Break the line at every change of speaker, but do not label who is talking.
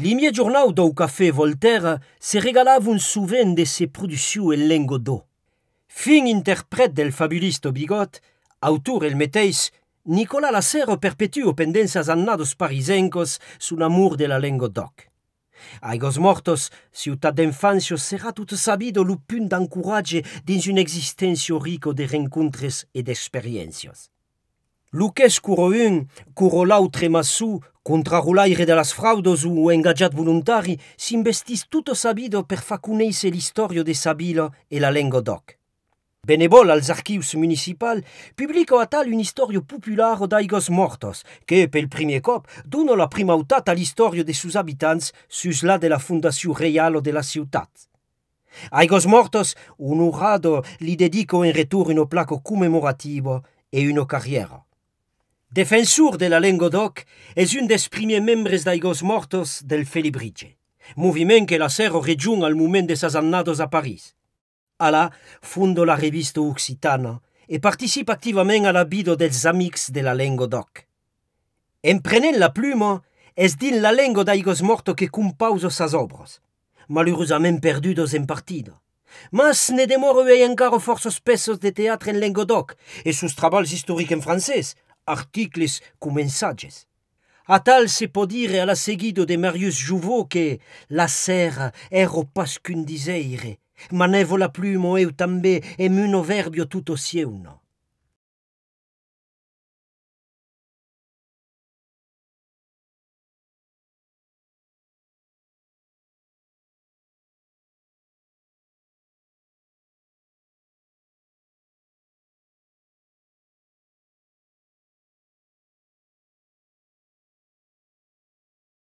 L'imier
journal do café Voltaire se régalavent un souvent de ses productions et d'eau. Fin interprète del fabuliste Bigot, auteur el Meteis, Nicolas perpetue perpétue pendences annados parisencos sur l'amour de la langue d'oc. Aigos mortos, ciutat d'infancio, sera tout sabido l'upun d'encourage dins une existence rico de rencontres et d'expériences. Luques curo un, curo Contrarulaire delas fraudos ou engajat voluntari s'investis tutto sabido per facuneise l'istorio de Sabilo e la lengo doc. Benevol als archius municipal publicò a tal un istorio popolare d'aigos mortos, che per il primo cop donò la prima autata all'istorio dei suoi abitanti sus la della fondazione reale della città. Aigos mortos, un urrado gli dedicò in returno un placo commemorativo e una carriera. la la d'oc est un des premiers membres d'aigos mortos del Felibrige, mouvement que la serra rejunt al moment de ses annados a Paris. Ala, fundo la revista occitana et participe activement à la vida dels amics de la En Emprenent la pluma, es din la lengo d'aigos Mortos que compauso ses obras, malheureusement perdus en partida. Mas ne demore encara forços spéciales de teatre en Languedoc e sus trabals historiques en français, articles cum mensages. A tal se podire dire la seguido de Marius Jouveau que la serra ero pas qu'un diseire, manevo la plumo eu
e muno verbio tutto